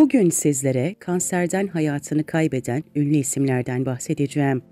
Bugün sizlere kanserden hayatını kaybeden ünlü isimlerden bahsedeceğim.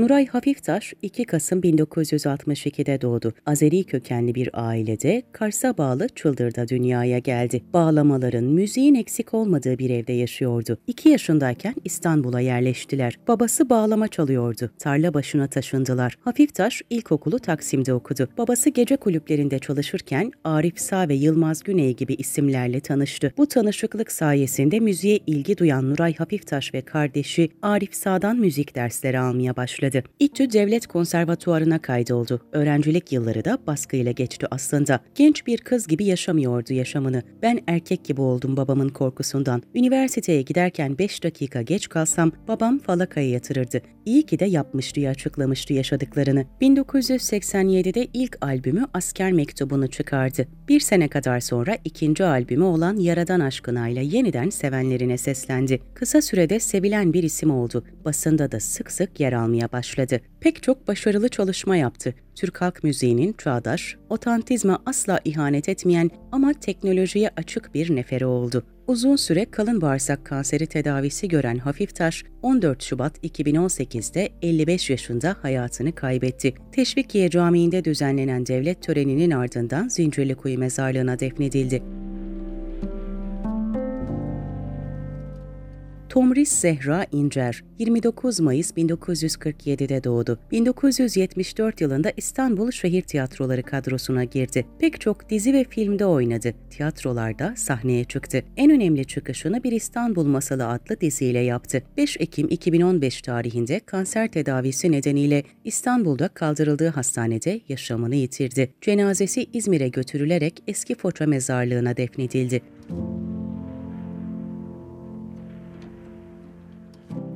Nuray Hafiftaş 2 Kasım 1962'de doğdu. Azeri kökenli bir ailede Kars'a bağlı Çıldır'da dünyaya geldi. Bağlamaların, müziğin eksik olmadığı bir evde yaşıyordu. 2 yaşındayken İstanbul'a yerleştiler. Babası bağlama çalıyordu. Tarla başına taşındılar. Hafiftaş ilkokulu Taksim'de okudu. Babası gece kulüplerinde çalışırken Arif Sağ ve Yılmaz Güney gibi isimlerle tanıştı. Bu tanışıklık sayesinde müziğe ilgi duyan Nuray Hafiftaş ve kardeşi Arif Sağ'dan müzik dersleri almaya başladı başladı. İTÜ Devlet Konservatuarına kaydoldu. Öğrencilik yılları da baskıyla geçti aslında. Genç bir kız gibi yaşamıyordu yaşamını. Ben erkek gibi oldum babamın korkusundan. Üniversiteye giderken 5 dakika geç kalsam babam falakaya yatırırdı. İyi ki de yapmış diye açıklamıştı yaşadıklarını. 1987'de ilk albümü Asker Mektubu'nu çıkardı. Bir sene kadar sonra ikinci albümü olan Yaradan Aşkına ile yeniden sevenlerine seslendi. Kısa sürede sevilen bir isim oldu. Basında da sık sık yer almaya başladı başladı. Pek çok başarılı çalışma yaptı. Türk halk müziğinin çağdaş, otantizme asla ihanet etmeyen ama teknolojiye açık bir neferi oldu. Uzun süre kalın bağırsak kanseri tedavisi gören Hafiftaş, 14 Şubat 2018'de 55 yaşında hayatını kaybetti. Teşvikiye Camii'nde düzenlenen devlet töreninin ardından Zincirlikuyu mezarlığına defnedildi. Tomris Zehra İncer, 29 Mayıs 1947'de doğdu. 1974 yılında İstanbul Şehir Tiyatroları kadrosuna girdi. Pek çok dizi ve filmde oynadı. Tiyatrolarda sahneye çıktı. En önemli çıkışını Bir İstanbul Masalı adlı diziyle yaptı. 5 Ekim 2015 tarihinde kanser tedavisi nedeniyle İstanbul'da kaldırıldığı hastanede yaşamını yitirdi. Cenazesi İzmir'e götürülerek eski Foça mezarlığına defnedildi. Müzik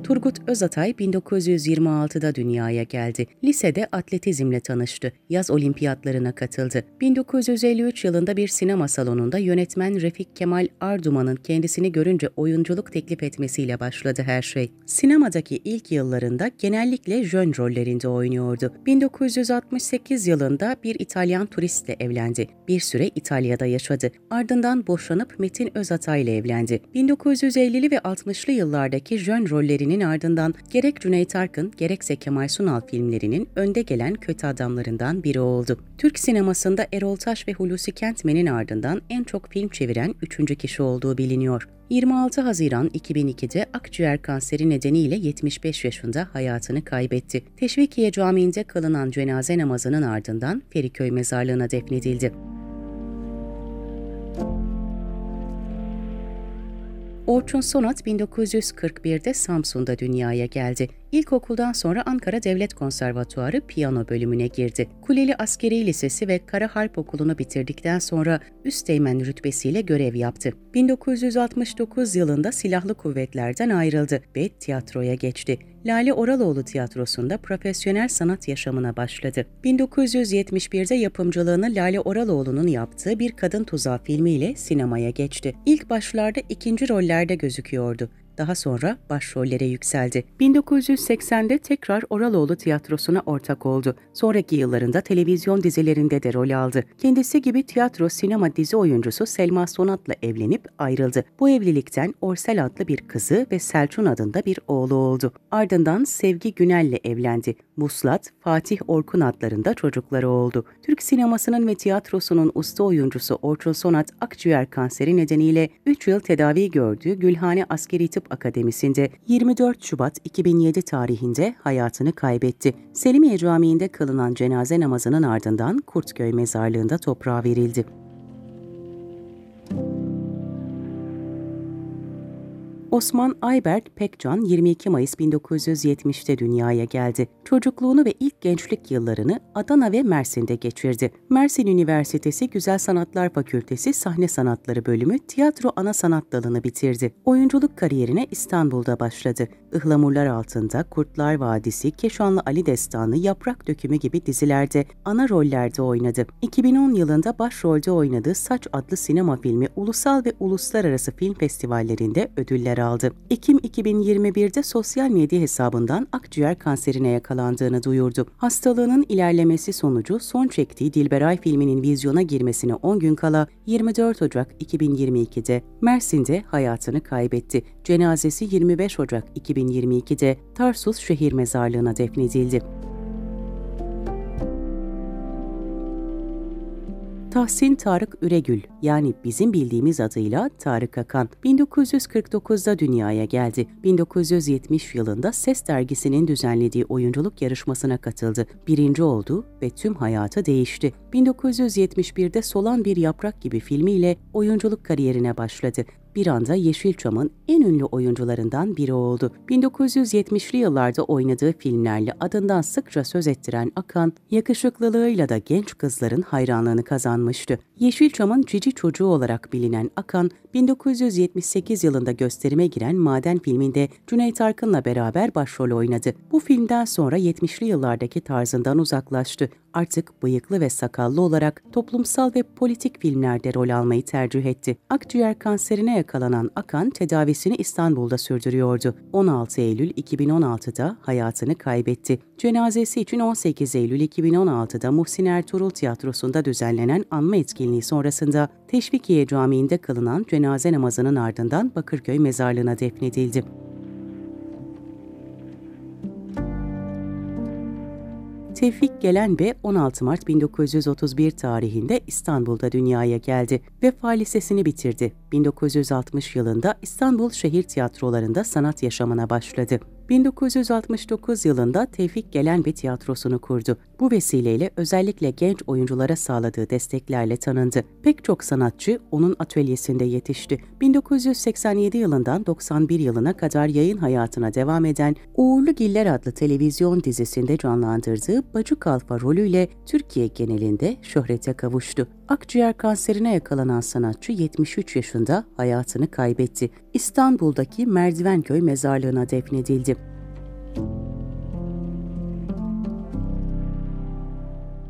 Turgut Özatay 1926'da dünyaya geldi. Lisede atletizmle tanıştı. Yaz olimpiyatlarına katıldı. 1953 yılında bir sinema salonunda yönetmen Refik Kemal Arduman'ın kendisini görünce oyunculuk teklif etmesiyle başladı her şey. Sinemadaki ilk yıllarında genellikle jön rollerinde oynuyordu. 1968 yılında bir İtalyan turistle evlendi. Bir süre İtalya'da yaşadı. Ardından boşanıp Metin Özatay ile evlendi. 1950'li ve 60'lı yıllardaki jön rollerini filmlerinin ardından gerek Cüneyt Arkın gerekse Kemal Sunal filmlerinin önde gelen kötü adamlarından biri oldu. Türk sinemasında Erol Taş ve Hulusi Kentmen'in ardından en çok film çeviren üçüncü kişi olduğu biliniyor. 26 Haziran 2002'de akciğer kanseri nedeniyle 75 yaşında hayatını kaybetti. Teşvikiye Camii'nde kılınan cenaze namazının ardından Feriköy mezarlığına defnedildi. Orçun Sonat 1941'de Samsun'da dünyaya geldi. İlkokuldan sonra Ankara Devlet Konservatuarı piyano bölümüne girdi. Kuleli Askeri Lisesi ve Kara Harp Okulu'nu bitirdikten sonra üsteğmen rütbesiyle görev yaptı. 1969 yılında silahlı kuvvetlerden ayrıldı ve tiyatroya geçti. Lale Oraloğlu Tiyatrosu'nda profesyonel sanat yaşamına başladı. 1971'de yapımcılığını Lale Oraloğlu'nun yaptığı Bir Kadın Tuzağı filmiyle sinemaya geçti. İlk başlarda ikinci rollerde gözüküyordu daha sonra başrollere yükseldi. 1980'de tekrar Oraloğlu Tiyatrosu'na ortak oldu. Sonraki yıllarında televizyon dizilerinde de rol aldı. Kendisi gibi tiyatro, sinema dizi oyuncusu Selma Sonat'la evlenip ayrıldı. Bu evlilikten Orsel adlı bir kızı ve Selçun adında bir oğlu oldu. Ardından Sevgi Günel'le evlendi. Muslat, Fatih Orkun adlarında çocukları oldu. Türk sinemasının ve tiyatrosunun usta oyuncusu Orçun Sonat akciğer kanseri nedeniyle 3 yıl tedavi gördüğü Gülhane Askeri Tıp Akademisi'nde 24 Şubat 2007 tarihinde hayatını kaybetti. Selimiye Camii'nde kılınan cenaze namazının ardından Kurtköy mezarlığında toprağa verildi. Osman Ayberk Pekcan 22 Mayıs 1970'te dünyaya geldi. Çocukluğunu ve ilk gençlik yıllarını Adana ve Mersin'de geçirdi. Mersin Üniversitesi Güzel Sanatlar Fakültesi Sahne Sanatları Bölümü tiyatro ana sanat dalını bitirdi. Oyunculuk kariyerine İstanbul'da başladı. Ihlamurlar Altında, Kurtlar Vadisi, Keşanlı Ali Destanı, Yaprak Dökümü gibi dizilerde ana rollerde oynadı. 2010 yılında başrolde oynadığı Saç adlı sinema filmi ulusal ve uluslararası film festivallerinde ödüller aldı aldı. Ekim 2021'de sosyal medya hesabından akciğer kanserine yakalandığını duyurdu. Hastalığının ilerlemesi sonucu son çektiği Dilberay filminin vizyona girmesine 10 gün kala 24 Ocak 2022'de Mersin'de hayatını kaybetti. Cenazesi 25 Ocak 2022'de Tarsus Şehir Mezarlığı'na defnedildi. Tahsin Tarık Üregül yani bizim bildiğimiz adıyla Tarık Akan 1949'da dünyaya geldi. 1970 yılında Ses dergisinin düzenlediği oyunculuk yarışmasına katıldı. Birinci oldu ve tüm hayatı değişti. 1971'de Solan Bir Yaprak gibi filmiyle oyunculuk kariyerine başladı bir anda Yeşilçam'ın en ünlü oyuncularından biri oldu. 1970'li yıllarda oynadığı filmlerle adından sıkça söz ettiren Akan, yakışıklılığıyla da genç kızların hayranlığını kazanmıştı. Yeşilçam'ın cici çocuğu olarak bilinen Akan, 1978 yılında gösterime giren Maden filminde Cüneyt Arkın'la beraber başrol oynadı. Bu filmden sonra 70'li yıllardaki tarzından uzaklaştı artık bıyıklı ve sakallı olarak toplumsal ve politik filmlerde rol almayı tercih etti. Akciğer kanserine yakalanan Akan tedavisini İstanbul'da sürdürüyordu. 16 Eylül 2016'da hayatını kaybetti. Cenazesi için 18 Eylül 2016'da Muhsin Ertuğrul Tiyatrosu'nda düzenlenen anma etkinliği sonrasında Teşvikiye Camii'nde kılınan cenaze namazının ardından Bakırköy mezarlığına defnedildi. Tevfik Gelen ve 16 Mart 1931 tarihinde İstanbul'da dünyaya geldi ve Fa Lisesi'ni bitirdi. 1960 yılında İstanbul Şehir Tiyatrolarında sanat yaşamına başladı. 1969 yılında Tevfik gelen bir Tiyatrosu'nu kurdu. Bu vesileyle özellikle genç oyunculara sağladığı desteklerle tanındı. Pek çok sanatçı onun atölyesinde yetişti. 1987 yılından 91 yılına kadar yayın hayatına devam eden Uğurlu Giller adlı televizyon dizisinde canlandırdığı Bacı Kalfa rolüyle Türkiye genelinde şöhrete kavuştu. Akciğer kanserine yakalanan sanatçı 73 yaşında hayatını kaybetti. İstanbul'daki Merdivenköy mezarlığına defnedildi.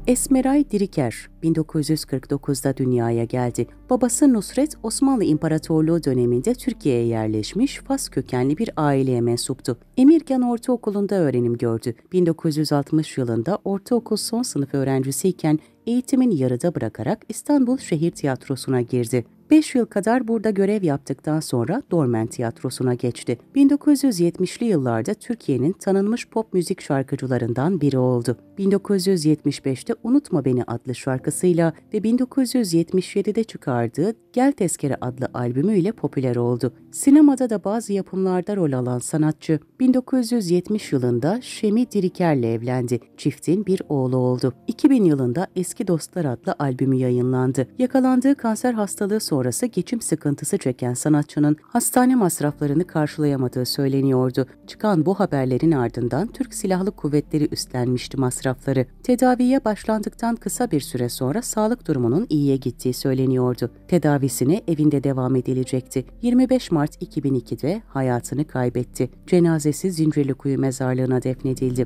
Esmeray Diriker 1949'da dünyaya geldi. Babası Nusret Osmanlı İmparatorluğu döneminde Türkiye'ye yerleşmiş Fas kökenli bir aileye mensuptu. Emirgan Ortaokulu'nda öğrenim gördü. 1960 yılında ortaokul son sınıf öğrencisiyken eğitimin yarıda bırakarak İstanbul Şehir Tiyatrosu'na girdi. 5 yıl kadar burada görev yaptıktan sonra Dormen Tiyatrosu'na geçti. 1970'li yıllarda Türkiye'nin tanınmış pop müzik şarkıcılarından biri oldu. 1975'te Unutma Beni adlı şarkısıyla ve 1977'de çıkardığı Gel Tezkere adlı albümüyle popüler oldu. Sinemada da bazı yapımlarda rol alan sanatçı 1970 yılında Şemi Diriker'le evlendi. Çiftin bir oğlu oldu. 2000 yılında Eski Dostlar adlı albümü yayınlandı. Yakalandığı kanser hastalığı sonrasında sonrası geçim sıkıntısı çeken sanatçının hastane masraflarını karşılayamadığı söyleniyordu. Çıkan bu haberlerin ardından Türk Silahlı Kuvvetleri üstlenmişti masrafları. Tedaviye başlandıktan kısa bir süre sonra sağlık durumunun iyiye gittiği söyleniyordu. Tedavisini evinde devam edilecekti. 25 Mart 2002'de hayatını kaybetti. Cenazesi Zincirlikuyu mezarlığına defnedildi.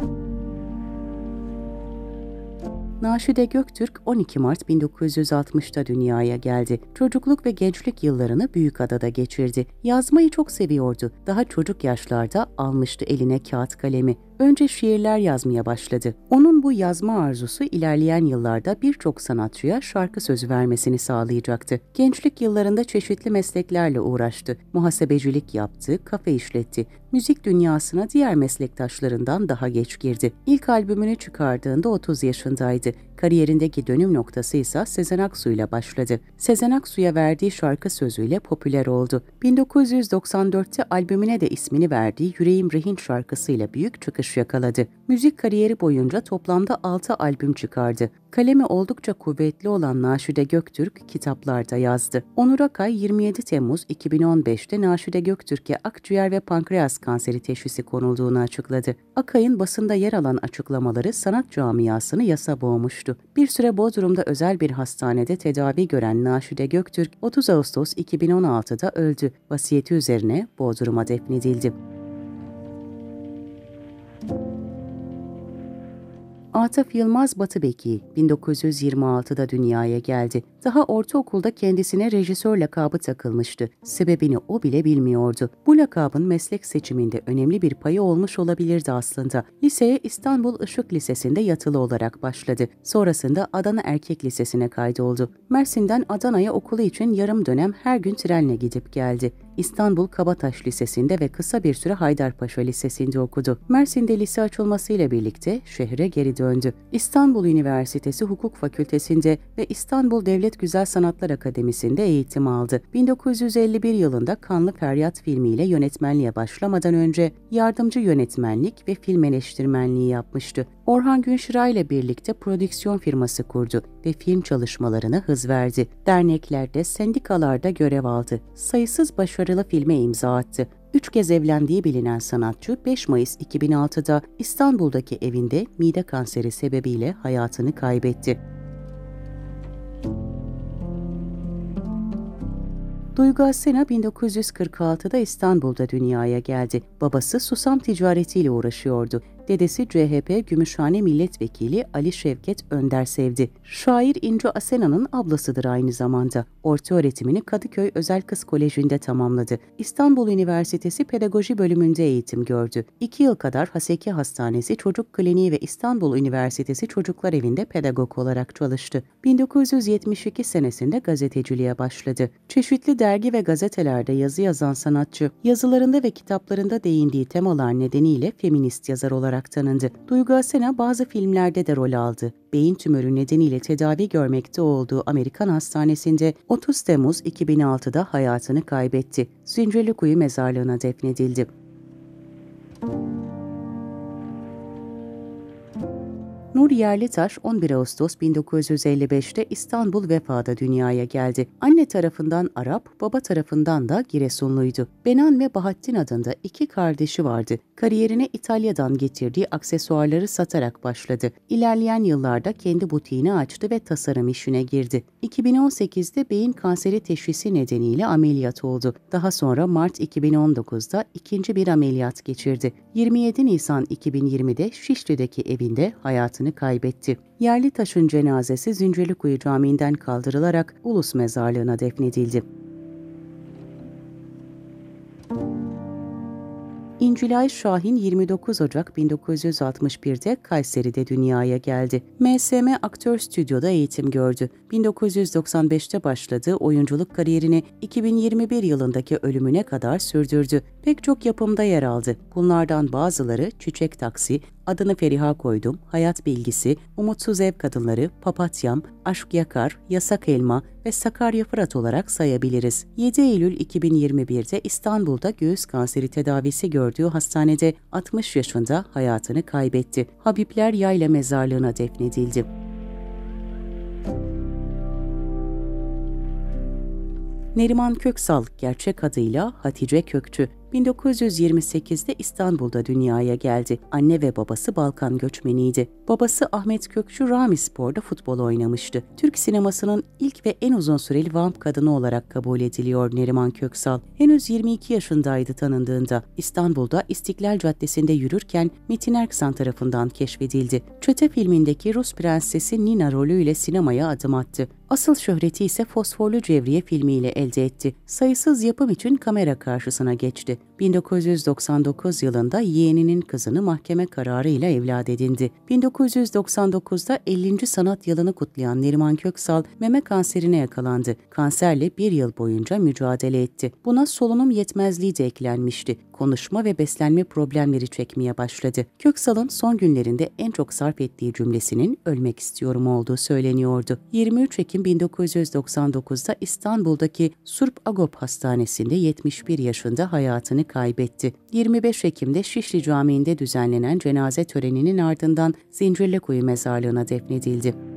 Müzik Naşide Göktürk 12 Mart 1960'ta dünyaya geldi. Çocukluk ve gençlik yıllarını Büyükada'da geçirdi. Yazmayı çok seviyordu. Daha çocuk yaşlarda almıştı eline kağıt kalemi önce şiirler yazmaya başladı. Onun bu yazma arzusu ilerleyen yıllarda birçok sanatçıya şarkı sözü vermesini sağlayacaktı. Gençlik yıllarında çeşitli mesleklerle uğraştı. Muhasebecilik yaptı, kafe işletti. Müzik dünyasına diğer meslektaşlarından daha geç girdi. İlk albümünü çıkardığında 30 yaşındaydı. Kariyerindeki dönüm noktası ise Sezen Aksu ile başladı. Sezen Aksu'ya verdiği şarkı sözüyle popüler oldu. 1994'te albümüne de ismini verdiği Yüreğim Rehin şarkısıyla büyük çıkış çıkış yakaladı. Müzik kariyeri boyunca toplamda 6 albüm çıkardı. Kalemi oldukça kuvvetli olan Naşide Göktürk kitaplarda yazdı. Onur Akay 27 Temmuz 2015'te Naşide Göktürk'e akciğer ve pankreas kanseri teşhisi konulduğunu açıkladı. Akay'ın basında yer alan açıklamaları sanat camiasını yasa boğmuştu. Bir süre Bodrum'da özel bir hastanede tedavi gören Naşide Göktürk 30 Ağustos 2016'da öldü. Vasiyeti üzerine Bodrum'a defnedildi. Atıf Yılmaz Batıbeki 1926'da dünyaya geldi. Daha ortaokulda kendisine rejisör lakabı takılmıştı. Sebebini o bile bilmiyordu. Bu lakabın meslek seçiminde önemli bir payı olmuş olabilirdi aslında. Liseye İstanbul Işık Lisesi'nde yatılı olarak başladı. Sonrasında Adana Erkek Lisesi'ne kaydoldu. Mersin'den Adana'ya okulu için yarım dönem her gün trenle gidip geldi. İstanbul Kabataş Lisesi'nde ve kısa bir süre Haydarpaşa Lisesi'nde okudu. Mersin'de lise açılmasıyla birlikte şehre geri döndü. İstanbul Üniversitesi Hukuk Fakültesi'nde ve İstanbul Devlet Güzel Sanatlar Akademisi'nde eğitim aldı. 1951 yılında Kanlı Feryat filmiyle yönetmenliğe başlamadan önce yardımcı yönetmenlik ve film eleştirmenliği yapmıştı. Orhan Günşıra ile birlikte prodüksiyon firması kurdu ve film çalışmalarına hız verdi. Derneklerde, sendikalarda görev aldı. Sayısız başarı başarılı filme imza attı. Üç kez evlendiği bilinen sanatçı 5 Mayıs 2006'da İstanbul'daki evinde mide kanseri sebebiyle hayatını kaybetti. Duygu Asena 1946'da İstanbul'da dünyaya geldi. Babası susam ticaretiyle uğraşıyordu dedesi CHP Gümüşhane Milletvekili Ali Şevket Önder Sevdi. Şair İnce Asena'nın ablasıdır aynı zamanda. Orta öğretimini Kadıköy Özel Kız Koleji'nde tamamladı. İstanbul Üniversitesi Pedagoji bölümünde eğitim gördü. İki yıl kadar Haseki Hastanesi Çocuk Kliniği ve İstanbul Üniversitesi Çocuklar Evi'nde pedagog olarak çalıştı. 1972 senesinde gazeteciliğe başladı. Çeşitli dergi ve gazetelerde yazı yazan sanatçı, yazılarında ve kitaplarında değindiği temalar nedeniyle feminist yazar olarak olarak tanındı. Duygu Asena bazı filmlerde de rol aldı. Beyin tümörü nedeniyle tedavi görmekte olduğu Amerikan hastanesinde 30 Temmuz 2006'da hayatını kaybetti. Zincirli kuyu mezarlığına defnedildi. Müzik Nur Yerlitaş 11 Ağustos 1955'te İstanbul Vefa'da dünyaya geldi. Anne tarafından Arap, baba tarafından da Giresunluydu. Benan ve Bahattin adında iki kardeşi vardı. Kariyerine İtalya'dan getirdiği aksesuarları satarak başladı. İlerleyen yıllarda kendi butiğini açtı ve tasarım işine girdi. 2018'de beyin kanseri teşhisi nedeniyle ameliyat oldu. Daha sonra Mart 2019'da ikinci bir ameliyat geçirdi. 27 Nisan 2020'de Şişli'deki evinde hayatını hayatını kaybetti. Yerli taşın cenazesi Zincirlikuyu Camii'nden kaldırılarak Ulus Mezarlığı'na defnedildi. İncilay Şahin 29 Ocak 1961'de Kayseri'de dünyaya geldi. MSM Aktör Stüdyo'da eğitim gördü. 1995'te başladığı oyunculuk kariyerini 2021 yılındaki ölümüne kadar sürdürdü. Pek çok yapımda yer aldı. Bunlardan bazıları Çiçek Taksi, Adını Feriha koydum, hayat bilgisi, umutsuz ev kadınları, papatyam, aşk yakar, yasak elma ve Sakarya Fırat olarak sayabiliriz. 7 Eylül 2021'de İstanbul'da göğüs kanseri tedavisi gördüğü hastanede 60 yaşında hayatını kaybetti. Habibler Yayla Mezarlığı'na defnedildi. Neriman Köksal gerçek adıyla Hatice Köktü. 1928'de İstanbul'da dünyaya geldi. Anne ve babası Balkan göçmeniydi. Babası Ahmet Kökçü Ramispor'da futbol oynamıştı. Türk sinemasının ilk ve en uzun süreli vamp kadını olarak kabul ediliyor Neriman Köksal. Henüz 22 yaşındaydı tanındığında. İstanbul'da İstiklal Caddesi'nde yürürken Metin Erksan tarafından keşfedildi. Çöte filmindeki Rus prensesi Nina rolüyle sinemaya adım attı. Asıl şöhreti ise Fosforlu Cevriye filmiyle elde etti. Sayısız yapım için kamera karşısına geçti. 1999 yılında yeğeninin kızını mahkeme kararıyla evlat edindi. 1999'da 50. sanat yılını kutlayan Neriman Köksal meme kanserine yakalandı. Kanserle bir yıl boyunca mücadele etti. Buna solunum yetmezliği de eklenmişti. Konuşma ve beslenme problemleri çekmeye başladı. Köksal'ın son günlerinde en çok sarf ettiği cümlesinin ölmek istiyorum olduğu söyleniyordu. 23 Ekim Ekim 1999'da İstanbul'daki Surp Agop Hastanesi'nde 71 yaşında hayatını kaybetti. 25 Ekim'de Şişli Camii'nde düzenlenen cenaze töreninin ardından Zincirlikuyu mezarlığına defnedildi.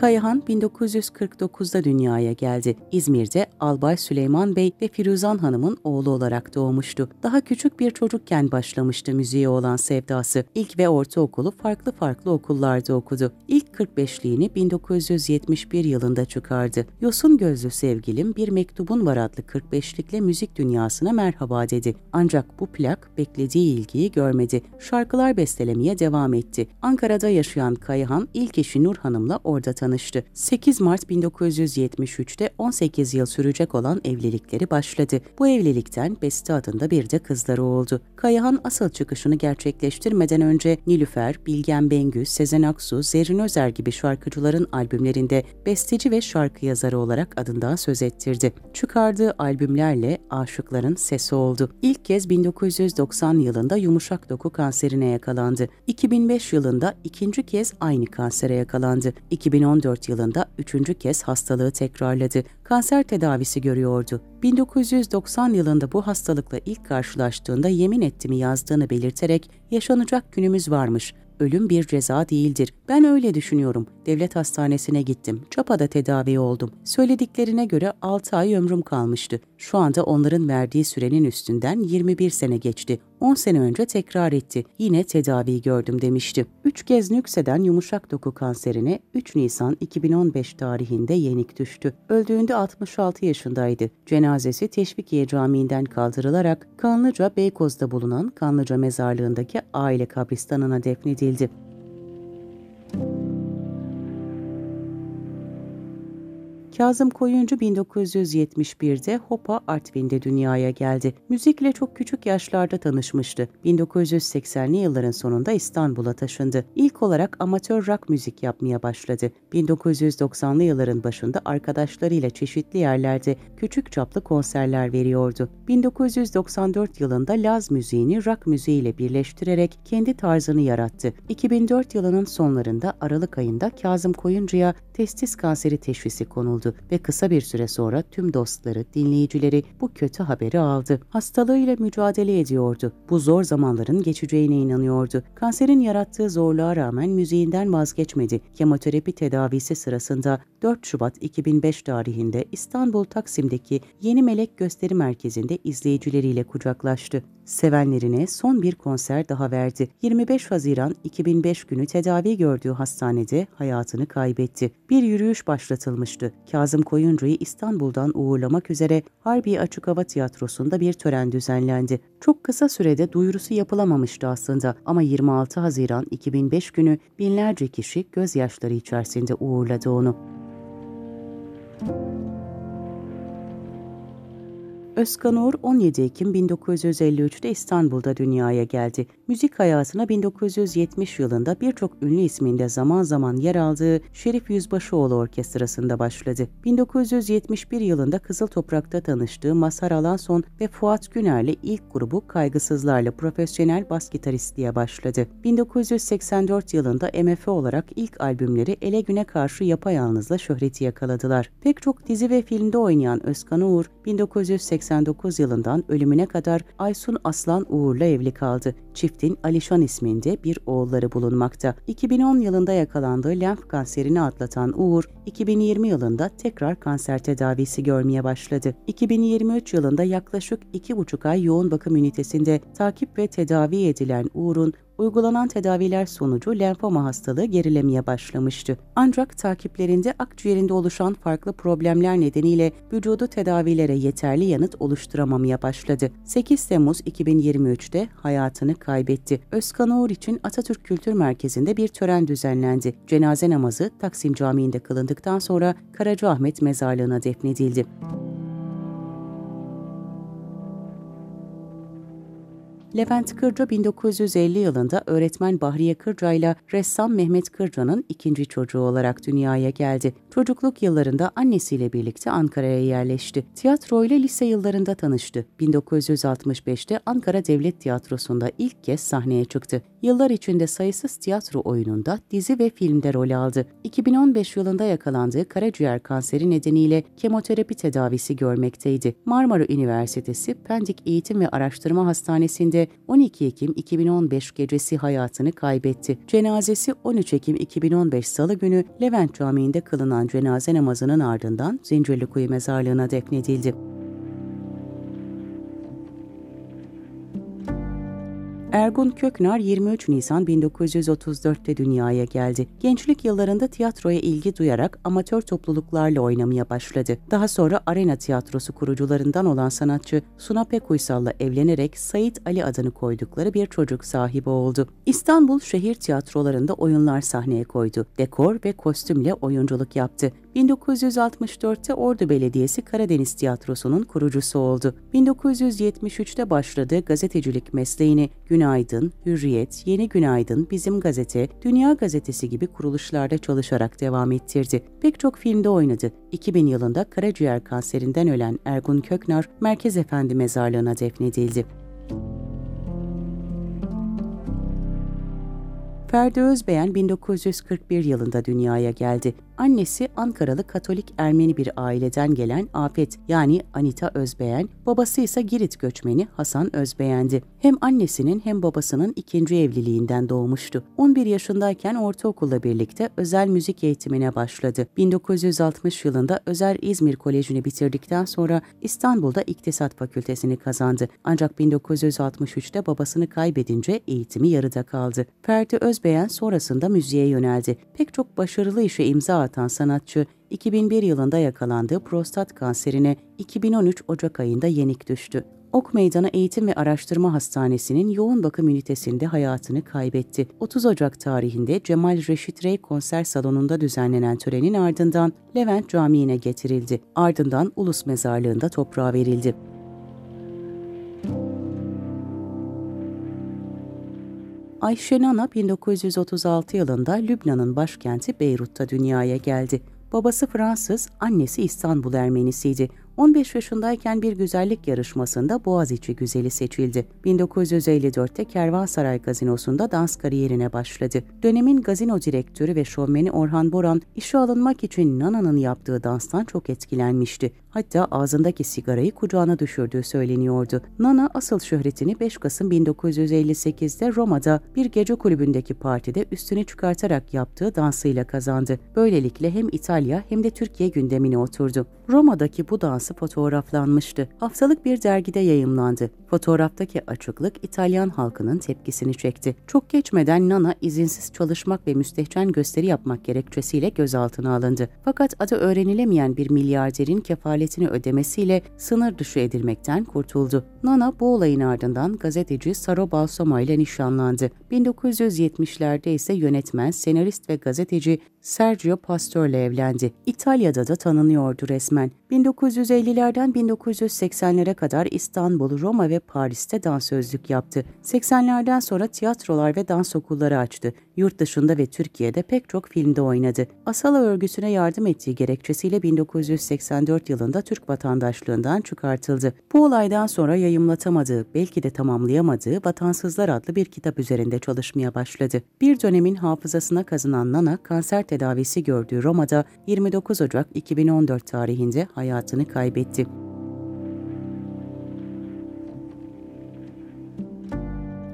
Kayahan 1949'da dünyaya geldi. İzmir'de Albay Süleyman Bey ve Firuzan Hanım'ın oğlu olarak doğmuştu. Daha küçük bir çocukken başlamıştı müziğe olan sevdası. İlk ve ortaokulu farklı farklı okullarda okudu. İlk 45'liğini 1971 yılında çıkardı. Yosun Gözlü Sevgilim Bir Mektubun Var adlı 45'likle müzik dünyasına merhaba dedi. Ancak bu plak beklediği ilgiyi görmedi. Şarkılar bestelemeye devam etti. Ankara'da yaşayan Kayahan ilk eşi Nur Hanım'la orada tanıştı tanıştı. 8 Mart 1973'te 18 yıl sürecek olan evlilikleri başladı. Bu evlilikten Beste adında bir de kızları oldu. Kayahan asıl çıkışını gerçekleştirmeden önce Nilüfer, Bilgen Bengü, Sezen Aksu, Zerrin Özer gibi şarkıcıların albümlerinde besteci ve şarkı yazarı olarak adından söz ettirdi. Çıkardığı albümlerle aşıkların sesi oldu. İlk kez 1990 yılında yumuşak doku kanserine yakalandı. 2005 yılında ikinci kez aynı kansere yakalandı. 2010 2014 yılında üçüncü kez hastalığı tekrarladı. Kanser tedavisi görüyordu. 1990 yılında bu hastalıkla ilk karşılaştığında yemin ettiğimi yazdığını belirterek yaşanacak günümüz varmış ölüm bir ceza değildir. Ben öyle düşünüyorum. Devlet hastanesine gittim. Çapa'da tedavi oldum. Söylediklerine göre 6 ay ömrüm kalmıştı. Şu anda onların verdiği sürenin üstünden 21 sene geçti. 10 sene önce tekrar etti. Yine tedavi gördüm demişti. 3 kez nükseden yumuşak doku kanserine 3 Nisan 2015 tarihinde yenik düştü. Öldüğünde 66 yaşındaydı. Cenazesi Teşvikiye Camii'nden kaldırılarak Kanlıca Beykoz'da bulunan Kanlıca Mezarlığındaki aile kabristanına defnedildi. Kazım Koyuncu 1971'de Hopa Artvin'de dünyaya geldi. Müzikle çok küçük yaşlarda tanışmıştı. 1980'li yılların sonunda İstanbul'a taşındı. İlk olarak amatör rock müzik yapmaya başladı. 1990'lı yılların başında arkadaşlarıyla çeşitli yerlerde küçük çaplı konserler veriyordu. 1994 yılında Laz müziğini rock müziğiyle birleştirerek kendi tarzını yarattı. 2004 yılının sonlarında Aralık ayında Kazım Koyuncu'ya testis kanseri teşhisi konuldu oldu ve kısa bir süre sonra tüm dostları, dinleyicileri bu kötü haberi aldı. Hastalığıyla mücadele ediyordu. Bu zor zamanların geçeceğine inanıyordu. Kanserin yarattığı zorluğa rağmen müziğinden vazgeçmedi. Kemoterapi tedavisi sırasında 4 Şubat 2005 tarihinde İstanbul Taksim'deki Yeni Melek Gösteri Merkezi'nde izleyicileriyle kucaklaştı. Sevenlerine son bir konser daha verdi. 25 Haziran 2005 günü tedavi gördüğü hastanede hayatını kaybetti. Bir yürüyüş başlatılmıştı. Kazım Koyuncu'yu İstanbul'dan uğurlamak üzere Harbi Açık Hava Tiyatrosu'nda bir tören düzenlendi. Çok kısa sürede duyurusu yapılamamıştı aslında ama 26 Haziran 2005 günü binlerce kişi gözyaşları içerisinde uğurladı onu. Müzik Özkan Uğur 17 Ekim 1953'te İstanbul'da dünyaya geldi. Müzik hayatına 1970 yılında birçok ünlü isminde zaman zaman yer aldığı Şerif Yüzbaşıoğlu Orkestrası'nda başladı. 1971 yılında Kızıl Toprak'ta tanıştığı Masar Alanson ve Fuat Güner'le ilk grubu Kaygısızlar'la profesyonel bas gitaristliğe başladı. 1984 yılında MF olarak ilk albümleri Ele Güne Karşı Yapayalnız'la şöhreti yakaladılar. Pek çok dizi ve filmde oynayan Özkan Uğur, 1989 yılından ölümüne kadar Aysun Aslan Uğur'la evli kaldı. Çift Nurettin Alişan isminde bir oğulları bulunmakta. 2010 yılında yakalandığı lenf kanserini atlatan Uğur, 2020 yılında tekrar kanser tedavisi görmeye başladı. 2023 yılında yaklaşık 2,5 ay yoğun bakım ünitesinde takip ve tedavi edilen Uğur'un uygulanan tedaviler sonucu lenfoma hastalığı gerilemeye başlamıştı. Ancak takiplerinde akciğerinde oluşan farklı problemler nedeniyle vücudu tedavilere yeterli yanıt oluşturamamaya başladı. 8 Temmuz 2023'te hayatını kaybetti. Özkan Oğur için Atatürk Kültür Merkezi'nde bir tören düzenlendi. Cenaze namazı Taksim Camii'nde kılındıktan sonra Karacaahmet mezarlığına defnedildi. Levent Kırca 1950 yılında öğretmen Bahriye Kırca ile ressam Mehmet Kırca'nın ikinci çocuğu olarak dünyaya geldi. Çocukluk yıllarında annesiyle birlikte Ankara'ya yerleşti. Tiyatro ile lise yıllarında tanıştı. 1965'te Ankara Devlet Tiyatrosu'nda ilk kez sahneye çıktı. Yıllar içinde sayısız tiyatro oyununda, dizi ve filmde rol aldı. 2015 yılında yakalandığı karaciğer kanseri nedeniyle kemoterapi tedavisi görmekteydi. Marmara Üniversitesi Pendik Eğitim ve Araştırma Hastanesi'nde 12 Ekim 2015 gecesi hayatını kaybetti. Cenazesi 13 Ekim 2015 Salı günü Levent Camii'nde kılınan cenaze namazının ardından Zincirlikuyu mezarlığına defnedildi. Ergun Köknar 23 Nisan 1934'te dünyaya geldi. Gençlik yıllarında tiyatroya ilgi duyarak amatör topluluklarla oynamaya başladı. Daha sonra Arena Tiyatrosu kurucularından olan sanatçı Suna Pekuysal'la evlenerek Sait Ali adını koydukları bir çocuk sahibi oldu. İstanbul şehir tiyatrolarında oyunlar sahneye koydu. Dekor ve kostümle oyunculuk yaptı. 1964'te Ordu Belediyesi Karadeniz Tiyatrosu'nun kurucusu oldu. 1973'te başladığı gazetecilik mesleğini Günaydın, Hürriyet, Yeni Günaydın, Bizim Gazete, Dünya Gazetesi gibi kuruluşlarda çalışarak devam ettirdi. Pek çok filmde oynadı. 2000 yılında karaciğer kanserinden ölen Ergun Köknar, Merkez Efendi Mezarlığı'na defnedildi. Ferdi Özbeğen 1941 yılında dünyaya geldi. Annesi Ankaralı Katolik Ermeni bir aileden gelen Afet yani Anita Özbeğen, babası ise Girit göçmeni Hasan Özbeğen'di. Hem annesinin hem babasının ikinci evliliğinden doğmuştu. 11 yaşındayken ortaokulla birlikte özel müzik eğitimine başladı. 1960 yılında Özel İzmir Koleji'ni bitirdikten sonra İstanbul'da İktisat Fakültesini kazandı. Ancak 1963'te babasını kaybedince eğitimi yarıda kaldı. Ferdi Özbeğen sonrasında müziğe yöneldi. Pek çok başarılı işe imza atan sanatçı 2001 yılında yakalandığı prostat kanserine 2013 Ocak ayında yenik düştü. Ok Meydanı Eğitim ve Araştırma Hastanesi'nin yoğun bakım ünitesinde hayatını kaybetti. 30 Ocak tarihinde Cemal Reşit Rey konser salonunda düzenlenen törenin ardından Levent Camii'ne getirildi. Ardından Ulus Mezarlığı'nda toprağa verildi. Ayşe Nana 1936 yılında Lübnan'ın başkenti Beyrut'ta dünyaya geldi. Babası Fransız, annesi İstanbul Ermenisiydi. 15 yaşındayken bir güzellik yarışmasında Boğaziçi güzeli seçildi. 1954'te Kervansaray Gazinosu'nda dans kariyerine başladı. Dönemin gazino direktörü ve şovmeni Orhan Boran, işe alınmak için Nana'nın yaptığı danstan çok etkilenmişti hatta ağzındaki sigarayı kucağına düşürdüğü söyleniyordu. Nana asıl şöhretini 5 Kasım 1958'de Roma'da bir gece kulübündeki partide üstüne çıkartarak yaptığı dansıyla kazandı. Böylelikle hem İtalya hem de Türkiye gündemine oturdu. Roma'daki bu dansı fotoğraflanmıştı. Haftalık bir dergide yayımlandı. Fotoğraftaki açıklık İtalyan halkının tepkisini çekti. Çok geçmeden Nana izinsiz çalışmak ve müstehcen gösteri yapmak gerekçesiyle gözaltına alındı. Fakat adı öğrenilemeyen bir milyarderin kefalet maliyetini ödemesiyle sınır dışı edilmekten kurtuldu. Nana bu olayın ardından gazeteci Saro Balsamo ile nişanlandı. 1970'lerde ise yönetmen, senarist ve gazeteci Sergio Pastor ile evlendi. İtalya'da da tanınıyordu resmen. 1950'lerden 1980'lere kadar İstanbul, Roma ve Paris'te dansözlük yaptı. 80'lerden sonra tiyatrolar ve dans okulları açtı. Yurt dışında ve Türkiye'de pek çok filmde oynadı. Asala örgüsüne yardım ettiği gerekçesiyle 1984 yılında Türk vatandaşlığından çıkartıldı. Bu olaydan sonra yayımlatamadığı, belki de tamamlayamadığı Vatansızlar adlı bir kitap üzerinde çalışmaya başladı. Bir dönemin hafızasına kazınan Nana, kanser tedavisi gördüğü Roma'da 29 Ocak 2014 tarihinde hayatını kaybetti.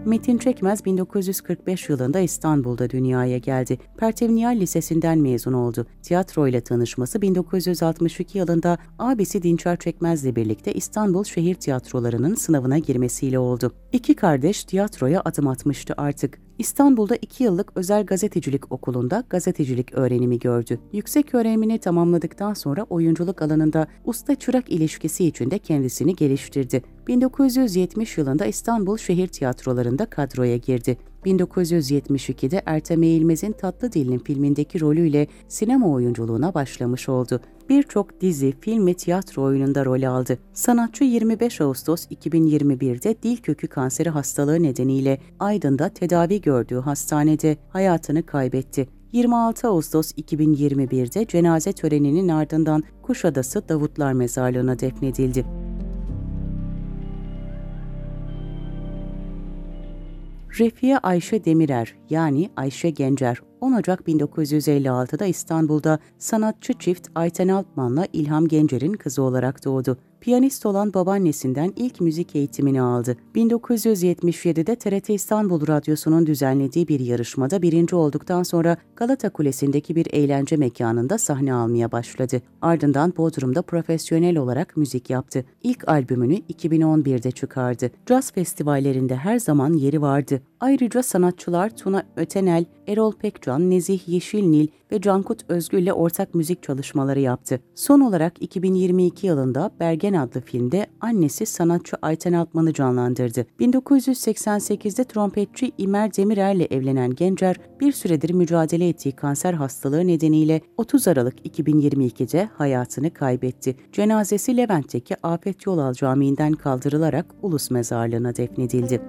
Metin Çekmez 1945 yılında İstanbul'da dünyaya geldi. Pertevniyal Lisesi'nden mezun oldu. Tiyatro ile tanışması 1962 yılında abisi Dinçer Çekmez'le birlikte İstanbul Şehir Tiyatroları'nın sınavına girmesiyle oldu. İki kardeş tiyatroya adım atmıştı artık. İstanbul'da iki yıllık özel gazetecilik okulunda gazetecilik öğrenimi gördü. Yüksek öğrenimini tamamladıktan sonra oyunculuk alanında usta çırak ilişkisi içinde kendisini geliştirdi. 1970 yılında İstanbul Şehir Tiyatroları'nda kadroya girdi. 1972'de Ertem Eğilmez'in Tatlı Dil'in filmindeki rolüyle sinema oyunculuğuna başlamış oldu. Birçok dizi, film ve tiyatro oyununda rol aldı. Sanatçı 25 Ağustos 2021'de dil kökü kanseri hastalığı nedeniyle Aydın'da tedavi gördüğü hastanede hayatını kaybetti. 26 Ağustos 2021'de cenaze töreninin ardından Kuşadası Davutlar Mezarlığı'na defnedildi. Refiye Ayşe Demirer yani Ayşe Gencer 10 Ocak 1956'da İstanbul'da sanatçı çift Ayten Altman'la İlham Gencer'in kızı olarak doğdu. Piyanist olan babaannesinden ilk müzik eğitimini aldı. 1977'de TRT İstanbul Radyosu'nun düzenlediği bir yarışmada birinci olduktan sonra Galata Kulesi'ndeki bir eğlence mekanında sahne almaya başladı. Ardından Bodrum'da profesyonel olarak müzik yaptı. İlk albümünü 2011'de çıkardı. Caz festivallerinde her zaman yeri vardı. Ayrıca sanatçılar Tuna Ötenel, Erol Pekcan, Nezih Yeşilnil, ve Cankut Özgü ile ortak müzik çalışmaları yaptı. Son olarak 2022 yılında Bergen adlı filmde annesi sanatçı Ayten Altman'ı canlandırdı. 1988'de trompetçi İmer Demirel ile evlenen Gencer bir süredir mücadele ettiği kanser hastalığı nedeniyle 30 Aralık 2022'de hayatını kaybetti. Cenazesi Levent'teki Afet Yolal Camii'nden kaldırılarak Ulus Mezarlığı'na defnedildi.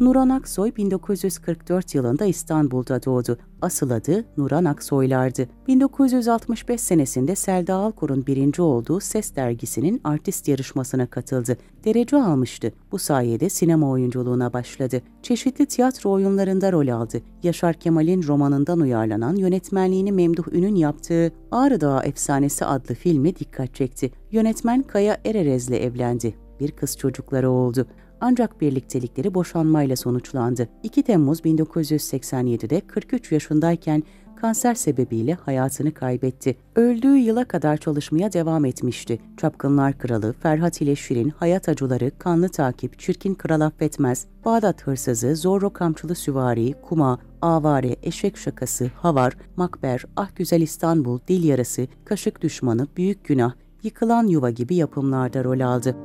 Nuran Aksoy 1944 yılında İstanbul'da doğdu. Asıl adı Nuran Aksoylardı. 1965 senesinde Selda Alkor'un birinci olduğu Ses dergisinin artist yarışmasına katıldı. Derece almıştı. Bu sayede sinema oyunculuğuna başladı. Çeşitli tiyatro oyunlarında rol aldı. Yaşar Kemal'in romanından uyarlanan yönetmenliğini Memduh Ün'ün yaptığı Ağrı Dağı Efsanesi adlı filmi dikkat çekti. Yönetmen Kaya Ererez'le evlendi. Bir kız çocukları oldu. Ancak birliktelikleri boşanmayla sonuçlandı. 2 Temmuz 1987'de 43 yaşındayken kanser sebebiyle hayatını kaybetti. Öldüğü yıla kadar çalışmaya devam etmişti. Çapkınlar Kralı, Ferhat ile Şirin, Hayat Acıları, Kanlı Takip, Çirkin Kral Affetmez, Bağdat Hırsızı, Zorro Kamçılı Süvari, Kuma, Avare, Eşek Şakası, Havar, Makber, Ah Güzel İstanbul, Dil Yarası, Kaşık Düşmanı, Büyük Günah, Yıkılan Yuva gibi yapımlarda rol aldı.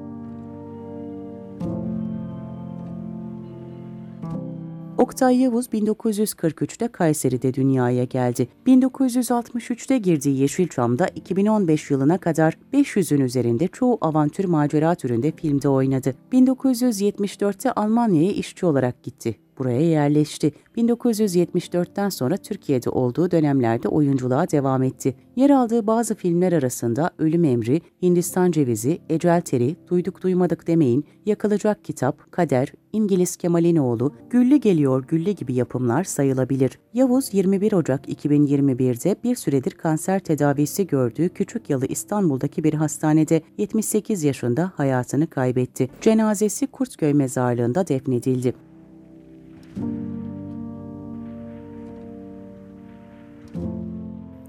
Oktay Yavuz 1943'te Kayseri'de dünyaya geldi. 1963'te girdiği Yeşilçam'da 2015 yılına kadar 500'ün üzerinde çoğu avantür macera türünde filmde oynadı. 1974'te Almanya'ya işçi olarak gitti buraya yerleşti. 1974'ten sonra Türkiye'de olduğu dönemlerde oyunculuğa devam etti. Yer aldığı bazı filmler arasında Ölüm Emri, Hindistan Cevizi, Ecel Teri, Duyduk Duymadık Demeyin, Yakılacak Kitap, Kader, İngiliz Kemalinoğlu, Güllü Geliyor Güllü gibi yapımlar sayılabilir. Yavuz 21 Ocak 2021'de bir süredir kanser tedavisi gördüğü küçük Küçükyalı İstanbul'daki bir hastanede 78 yaşında hayatını kaybetti. Cenazesi Kurtköy mezarlığında defnedildi.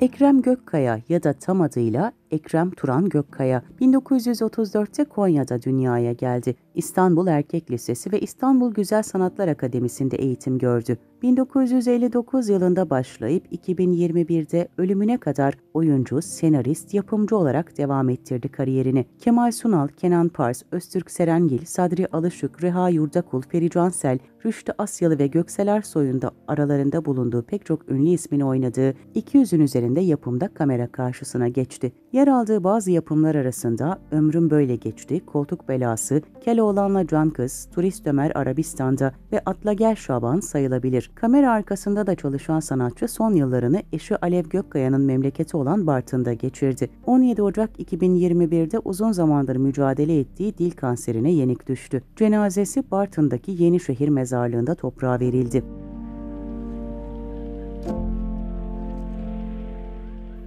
Ekrem Gökkaya ya da tam adıyla Ekrem Turan Gökkaya 1934'te Konya'da dünyaya geldi. İstanbul Erkek Lisesi ve İstanbul Güzel Sanatlar Akademisi'nde eğitim gördü. 1959 yılında başlayıp 2021'de ölümüne kadar oyuncu, senarist, yapımcı olarak devam ettirdi kariyerini. Kemal Sunal, Kenan Pars, Öztürk Serengil, Sadri Alışık, Reha Yurdakul, Feri Cansel, Rüştü Asyalı ve Göksel Arsoy'un da aralarında bulunduğu pek çok ünlü ismin oynadığı 200'ün üzerinde yapımda kamera karşısına geçti. Yer Yer aldığı bazı yapımlar arasında Ömrüm Böyle Geçti, Koltuk Belası, Keloğlan'la Can Kız, Turist Ömer Arabistan'da ve Atla Gel Şaban sayılabilir. Kamera arkasında da çalışan sanatçı son yıllarını eşi Alev Gökkaya'nın memleketi olan Bartın'da geçirdi. 17 Ocak 2021'de uzun zamandır mücadele ettiği dil kanserine yenik düştü. Cenazesi Bartın'daki Yenişehir Mezarlığı'nda toprağa verildi.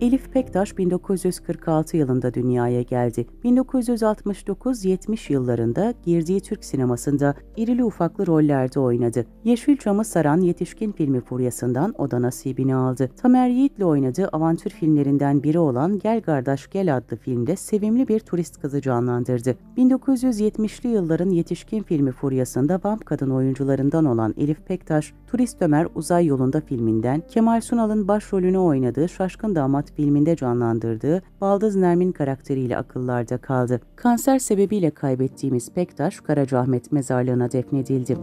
Elif Pektaş 1946 yılında dünyaya geldi. 1969-70 yıllarında girdiği Türk sinemasında irili ufaklı rollerde oynadı. Yeşilçam'ı saran yetişkin filmi furyasından o da nasibini aldı. Tamer Yiğit'le oynadığı avantür filmlerinden biri olan Gel Kardeş Gel adlı filmde sevimli bir turist kızı canlandırdı. 1970'li yılların yetişkin filmi furyasında vamp kadın oyuncularından olan Elif Pektaş, Turist Ömer Uzay Yolunda filminden Kemal Sunal'ın başrolünü oynadığı Şaşkın Damat Sanat filminde canlandırdığı Baldız Nermin karakteriyle akıllarda kaldı. Kanser sebebiyle kaybettiğimiz Pektaş, Karacaahmet mezarlığına defnedildi.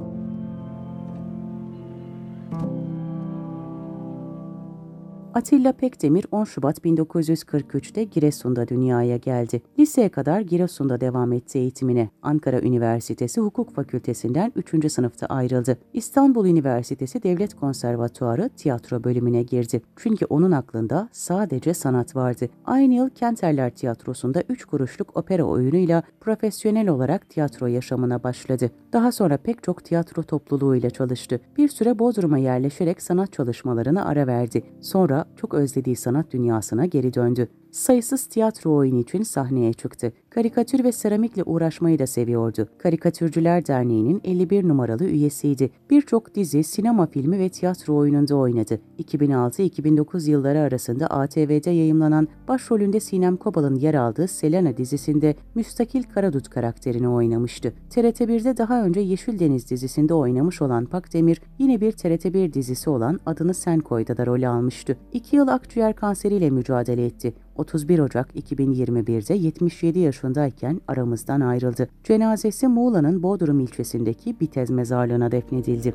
Atilla Pekdemir 10 Şubat 1943'te Giresun'da dünyaya geldi. Liseye kadar Giresun'da devam etti eğitimine. Ankara Üniversitesi Hukuk Fakültesinden 3. sınıfta ayrıldı. İstanbul Üniversitesi Devlet Konservatuarı tiyatro bölümüne girdi. Çünkü onun aklında sadece sanat vardı. Aynı yıl Kenterler Tiyatrosu'nda 3 kuruşluk opera oyunuyla profesyonel olarak tiyatro yaşamına başladı. Daha sonra pek çok tiyatro topluluğuyla çalıştı. Bir süre Bodrum'a yerleşerek sanat çalışmalarına ara verdi. Sonra çok özlediği sanat dünyasına geri döndü. Sayısız tiyatro oyunu için sahneye çıktı karikatür ve seramikle uğraşmayı da seviyordu. Karikatürcüler Derneği'nin 51 numaralı üyesiydi. Birçok dizi, sinema filmi ve tiyatro oyununda oynadı. 2006-2009 yılları arasında ATV'de yayımlanan başrolünde Sinem Kobal'ın yer aldığı Selena dizisinde Müstakil Karadut karakterini oynamıştı. TRT1'de daha önce Yeşil Deniz dizisinde oynamış olan Pak Demir yine bir TRT1 dizisi olan Adını Sen Koy'da da rol almıştı. İki yıl akciğer kanseriyle mücadele etti. 31 Ocak 2021'de 77 yaşındayken aramızdan ayrıldı. Cenazesi Muğla'nın Bodrum ilçesindeki Bitez mezarlığına defnedildi.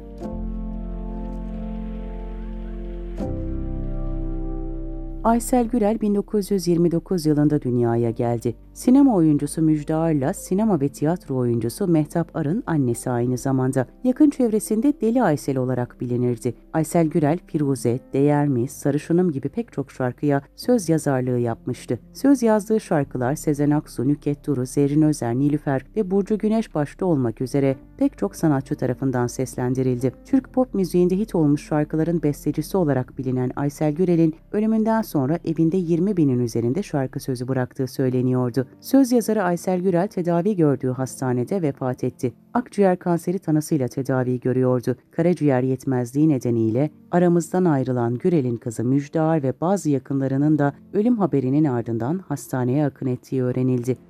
Aysel Gürel 1929 yılında dünyaya geldi. Sinema oyuncusu Müjde Ar'la sinema ve tiyatro oyuncusu Mehtap Ar'ın annesi aynı zamanda. Yakın çevresinde Deli Aysel olarak bilinirdi. Aysel Gürel, Firuze, Değer mi, Sarışınım gibi pek çok şarkıya söz yazarlığı yapmıştı. Söz yazdığı şarkılar Sezen Aksu, Nüket Duru, Zerrin Özer, Nilüfer ve Burcu Güneş başta olmak üzere pek çok sanatçı tarafından seslendirildi. Türk pop müziğinde hit olmuş şarkıların bestecisi olarak bilinen Aysel Gürel'in ölümünden sonra evinde 20 binin üzerinde şarkı sözü bıraktığı söyleniyordu. Söz yazarı Aysel Gürel tedavi gördüğü hastanede vefat etti. Akciğer kanseri tanısıyla tedavi görüyordu. Karaciğer yetmezliği nedeniyle aramızdan ayrılan Gürel'in kızı Müjdar ve bazı yakınlarının da ölüm haberinin ardından hastaneye akın ettiği öğrenildi.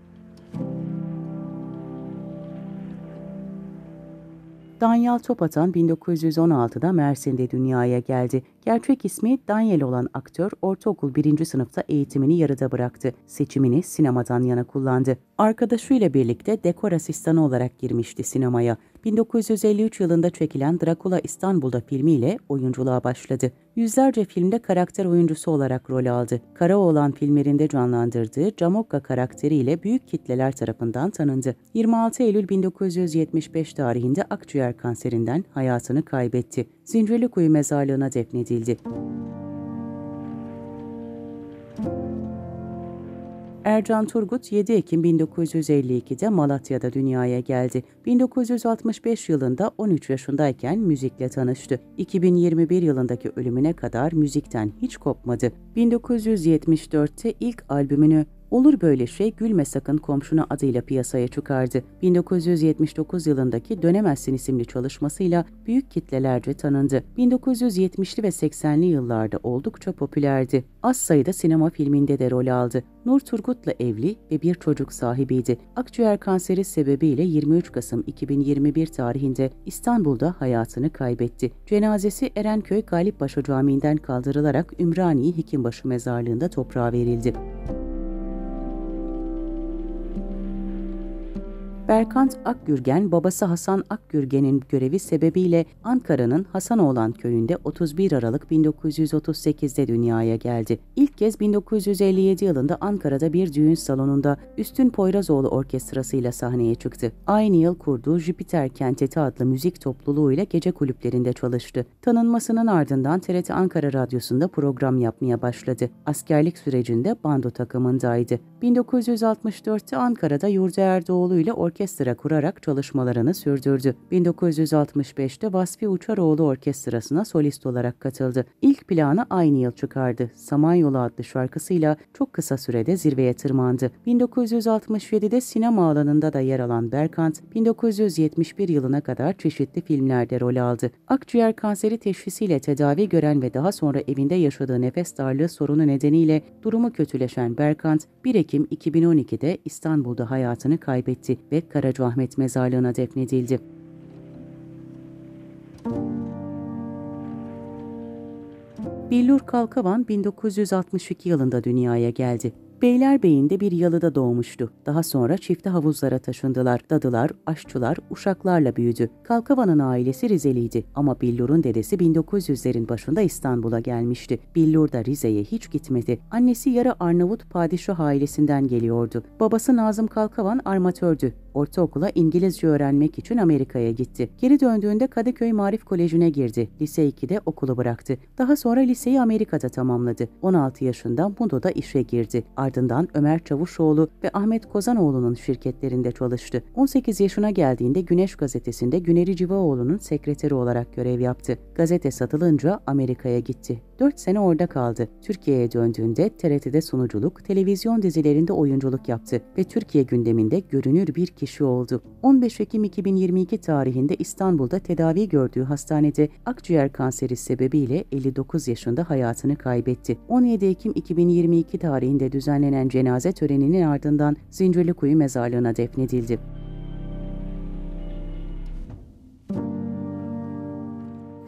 Daniel Topatan 1916'da Mersin'de dünyaya geldi. Gerçek ismi Daniel olan aktör ortaokul birinci sınıfta eğitimini yarıda bıraktı. Seçimini sinemadan yana kullandı. Arkadaşıyla birlikte dekor asistanı olarak girmişti sinemaya. 1953 yılında çekilen Drakula İstanbul'da filmiyle oyunculuğa başladı. Yüzlerce filmde karakter oyuncusu olarak rol aldı. Karaoğlan filmlerinde canlandırdığı Camokka karakteriyle büyük kitleler tarafından tanındı. 26 Eylül 1975 tarihinde akciğer kanserinden hayatını kaybetti. Zincirlikuyu mezarlığına defnedildi. Ercan Turgut 7 Ekim 1952'de Malatya'da dünyaya geldi. 1965 yılında 13 yaşındayken müzikle tanıştı. 2021 yılındaki ölümüne kadar müzikten hiç kopmadı. 1974'te ilk albümünü Olur böyle şey gülme sakın komşuna adıyla piyasaya çıkardı. 1979 yılındaki Dönemezsin isimli çalışmasıyla büyük kitlelerce tanındı. 1970'li ve 80'li yıllarda oldukça popülerdi. Az sayıda sinema filminde de rol aldı. Nur Turgut'la evli ve bir çocuk sahibiydi. Akciğer kanseri sebebiyle 23 Kasım 2021 tarihinde İstanbul'da hayatını kaybetti. Cenazesi Erenköy Galip Galipbaşı Camii'nden kaldırılarak Ümraniye Hekimbaşı mezarlığında toprağa verildi. Berkant Akgürgen, babası Hasan Akgürgen'in görevi sebebiyle Ankara'nın Hasanoğlan köyünde 31 Aralık 1938'de dünyaya geldi. İlk kez 1957 yılında Ankara'da bir düğün salonunda Üstün Poyrazoğlu orkestrasıyla sahneye çıktı. Aynı yıl kurduğu Jüpiter Kenteti adlı müzik topluluğu ile gece kulüplerinde çalıştı. Tanınmasının ardından TRT Ankara Radyosu'nda program yapmaya başladı. Askerlik sürecinde bando takımındaydı. 1964'te Ankara'da Yurda Erdoğlu ile orkestrasıyla orkestra kurarak çalışmalarını sürdürdü. 1965'te Vasfi Uçaroğlu Orkestrası'na solist olarak katıldı. İlk planı aynı yıl çıkardı. Samanyolu adlı şarkısıyla çok kısa sürede zirveye tırmandı. 1967'de sinema alanında da yer alan Berkant, 1971 yılına kadar çeşitli filmlerde rol aldı. Akciğer kanseri teşhisiyle tedavi gören ve daha sonra evinde yaşadığı nefes darlığı sorunu nedeniyle durumu kötüleşen Berkant, 1 Ekim 2012'de İstanbul'da hayatını kaybetti ve Karacaahmet Mezarlığı'na defnedildi. Billur Kalkavan 1962 yılında dünyaya geldi. Beylerbeyi'nde bir yalıda doğmuştu. Daha sonra çifte havuzlara taşındılar. Dadılar, aşçılar, uşaklarla büyüdü. Kalkavan'ın ailesi Rizeliydi ama Billur'un dedesi 1900'lerin başında İstanbul'a gelmişti. Billur da Rize'ye hiç gitmedi. Annesi yarı Arnavut padişah ailesinden geliyordu. Babası Nazım Kalkavan armatördü. Ortaokula İngilizce öğrenmek için Amerika'ya gitti. Geri döndüğünde Kadıköy Marif Koleji'ne girdi. Lise 2'de okulu bıraktı. Daha sonra liseyi Amerika'da tamamladı. 16 yaşında Mundo'da işe girdi. Ardından Ömer Çavuşoğlu ve Ahmet Kozanoğlu'nun şirketlerinde çalıştı. 18 yaşına geldiğinde Güneş gazetesinde Güneri Civaoğlu'nun sekreteri olarak görev yaptı. Gazete satılınca Amerika'ya gitti. 4 sene orada kaldı. Türkiye'ye döndüğünde TRT'de sunuculuk, televizyon dizilerinde oyunculuk yaptı ve Türkiye gündeminde görünür bir kişi oldu. 15 Ekim 2022 tarihinde İstanbul'da tedavi gördüğü hastanede akciğer kanseri sebebiyle 59 yaşında hayatını kaybetti. 17 Ekim 2022 tarihinde düzenlenen cenaze töreninin ardından Zincirlikuyu mezarlığına defnedildi.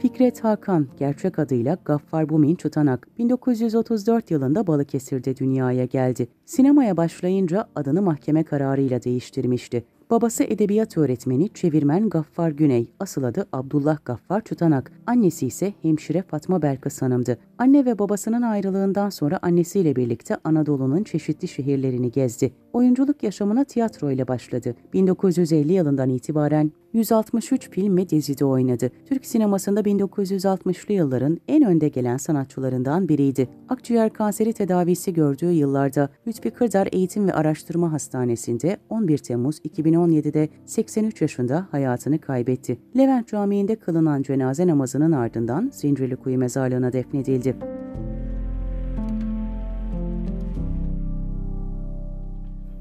Fikret Hakan, gerçek adıyla Gaffar Bumin Çutanak, 1934 yılında Balıkesir'de dünyaya geldi. Sinemaya başlayınca adını mahkeme kararıyla değiştirmişti. Babası edebiyat öğretmeni, çevirmen Gaffar Güney, asıl adı Abdullah Gaffar Çutanak, Annesi ise hemşire Fatma Berkas Hanım'dı. Anne ve babasının ayrılığından sonra annesiyle birlikte Anadolu'nun çeşitli şehirlerini gezdi. Oyunculuk yaşamına tiyatro ile başladı. 1950 yılından itibaren 163 film ve dizide oynadı. Türk sinemasında 1960'lı yılların en önde gelen sanatçılarından biriydi. Akciğer kanseri tedavisi gördüğü yıllarda Lütfi Kırdar Eğitim ve Araştırma Hastanesi'nde 11 Temmuz 2010 2017'de 83 yaşında hayatını kaybetti. Levent Camii'nde kılınan cenaze namazının ardından Zincirlikuyu mezarlığına defnedildi.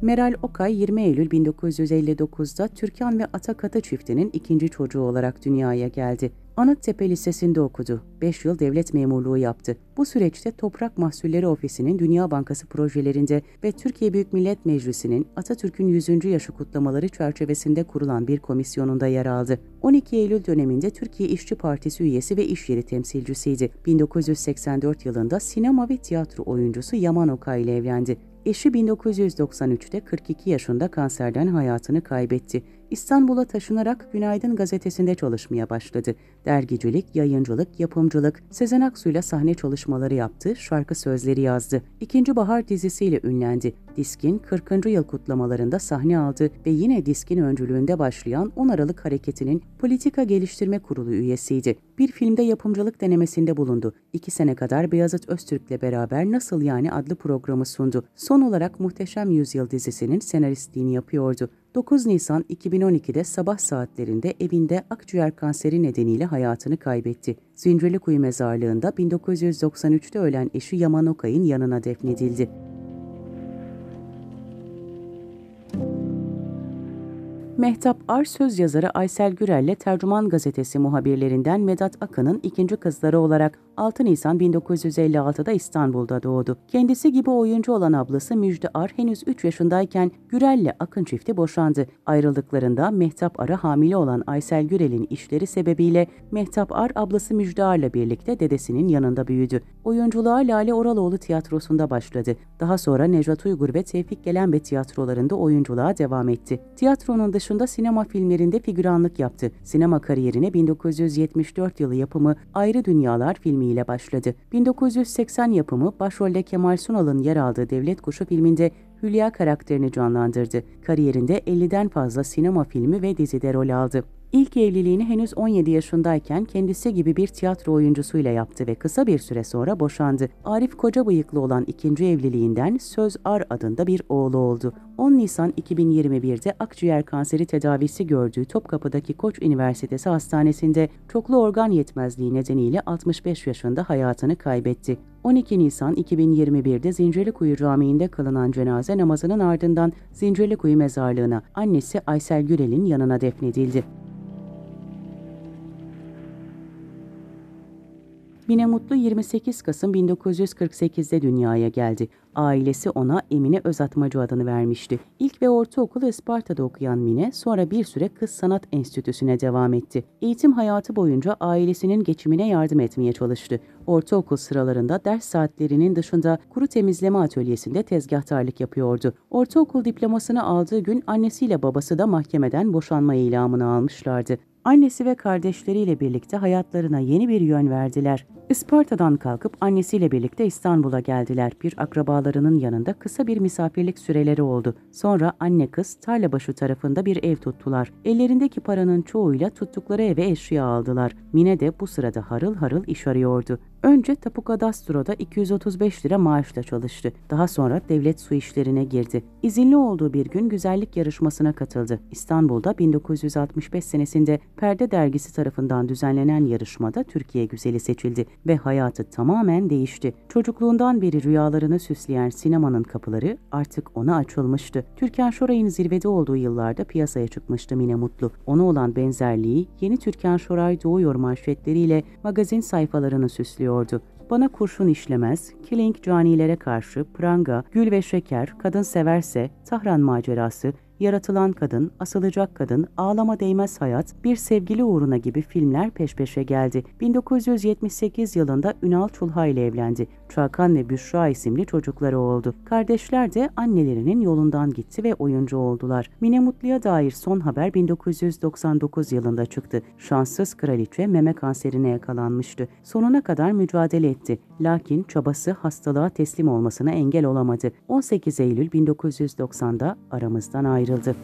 Meral Okay 20 Eylül 1959'da Türkan ve Atakata çiftinin ikinci çocuğu olarak dünyaya geldi. Anıttepe Lisesi'nde okudu. 5 yıl devlet memurluğu yaptı. Bu süreçte Toprak Mahsulleri Ofisi'nin Dünya Bankası projelerinde ve Türkiye Büyük Millet Meclisi'nin Atatürk'ün 100. yaşı kutlamaları çerçevesinde kurulan bir komisyonunda yer aldı. 12 Eylül döneminde Türkiye İşçi Partisi üyesi ve iş yeri temsilcisiydi. 1984 yılında sinema ve tiyatro oyuncusu Yaman Okay ile evlendi. Eşi 1993'te 42 yaşında kanserden hayatını kaybetti. İstanbul'a taşınarak Günaydın gazetesinde çalışmaya başladı. Dergicilik, yayıncılık, yapımcılık, Sezen Aksu ile sahne çalışmaları yaptı, şarkı sözleri yazdı. İkinci Bahar dizisiyle ünlendi. Diskin 40. yıl kutlamalarında sahne aldı ve yine Diskin öncülüğünde başlayan 10 Aralık Hareketi'nin Politika Geliştirme Kurulu üyesiydi. Bir filmde yapımcılık denemesinde bulundu. İki sene kadar Beyazıt Öztürk'le beraber Nasıl Yani adlı programı sundu. Son olarak Muhteşem Yüzyıl dizisinin senaristliğini yapıyordu. 9 Nisan 2012'de sabah saatlerinde evinde akciğer kanseri nedeniyle hayatını kaybetti. Zincirlikuyu mezarlığında 1993'te ölen eşi Yaman Okay'ın yanına defnedildi. Mehtap Ar söz yazarı Aysel Gürel'le Tercüman Gazetesi muhabirlerinden Medat Akın'ın ikinci kızları olarak 6 Nisan 1956'da İstanbul'da doğdu. Kendisi gibi oyuncu olan ablası Müjde Ar henüz 3 yaşındayken Gürel'le Akın çifti boşandı. Ayrıldıklarında Mehtap Ar'a hamile olan Aysel Gürel'in işleri sebebiyle Mehtap Ar ablası Müjde Ar'la birlikte dedesinin yanında büyüdü. Oyunculuğa Lale Oraloğlu tiyatrosunda başladı. Daha sonra Nejat Uygur ve Tevfik Gelenbe tiyatrolarında oyunculuğa devam etti. Tiyatronun dışında sinema filmlerinde figüranlık yaptı. Sinema kariyerine 1974 yılı yapımı Ayrı Dünyalar filmi filmiyle başladı. 1980 yapımı başrolde Kemal Sunal'ın yer aldığı Devlet Kuşu filminde Hülya karakterini canlandırdı. Kariyerinde 50'den fazla sinema filmi ve dizide rol aldı. İlk evliliğini henüz 17 yaşındayken kendisi gibi bir tiyatro oyuncusuyla yaptı ve kısa bir süre sonra boşandı. Arif koca bıyıklı olan ikinci evliliğinden Söz Ar adında bir oğlu oldu. 10 Nisan 2021'de akciğer kanseri tedavisi gördüğü Topkapı'daki Koç Üniversitesi Hastanesi'nde çoklu organ yetmezliği nedeniyle 65 yaşında hayatını kaybetti. 12 Nisan 2021'de Zincirlikuyu Camii'nde kılınan cenaze namazının ardından Zincirlikuyu mezarlığına annesi Aysel Gürel'in yanına defnedildi. Mine Mutlu 28 Kasım 1948'de dünyaya geldi. Ailesi ona Emine Özatmacı adını vermişti. İlk ve ortaokulu Isparta'da okuyan Mine sonra bir süre Kız Sanat Enstitüsü'ne devam etti. Eğitim hayatı boyunca ailesinin geçimine yardım etmeye çalıştı. Ortaokul sıralarında ders saatlerinin dışında kuru temizleme atölyesinde tezgahtarlık yapıyordu. Ortaokul diplomasını aldığı gün annesiyle babası da mahkemeden boşanma ilamını almışlardı annesi ve kardeşleriyle birlikte hayatlarına yeni bir yön verdiler. Isparta'dan kalkıp annesiyle birlikte İstanbul'a geldiler. Bir akrabalarının yanında kısa bir misafirlik süreleri oldu. Sonra anne kız Tarlabaşı tarafında bir ev tuttular. Ellerindeki paranın çoğuyla tuttukları eve eşya aldılar. Mine de bu sırada harıl harıl iş arıyordu. Önce Tapu Kadastro'da 235 lira maaşla çalıştı. Daha sonra devlet su işlerine girdi. İzinli olduğu bir gün güzellik yarışmasına katıldı. İstanbul'da 1965 senesinde Perde Dergisi tarafından düzenlenen yarışmada Türkiye güzeli seçildi ve hayatı tamamen değişti. Çocukluğundan beri rüyalarını süsleyen sinemanın kapıları artık ona açılmıştı. Türkan Şoray'ın zirvede olduğu yıllarda piyasaya çıkmıştı Mine Mutlu. Ona olan benzerliği yeni Türkan Şoray doğuyor manşetleriyle magazin sayfalarını süslüyor ediyordu. Bana kurşun işlemez, killing canilere karşı pranga, gül ve şeker, kadın severse, Tahran macerası, Yaratılan Kadın, Asılacak Kadın, Ağlama Değmez Hayat, Bir Sevgili Uğruna gibi filmler peş peşe geldi. 1978 yılında Ünal Çulha ile evlendi. Çakan ve Büşra isimli çocukları oldu. Kardeşler de annelerinin yolundan gitti ve oyuncu oldular. Mine Mutlu'ya dair son haber 1999 yılında çıktı. Şanssız kraliçe meme kanserine yakalanmıştı. Sonuna kadar mücadele etti. Lakin çabası hastalığa teslim olmasına engel olamadı. 18 Eylül 1990'da aramızdan ayrıldı. 儿子。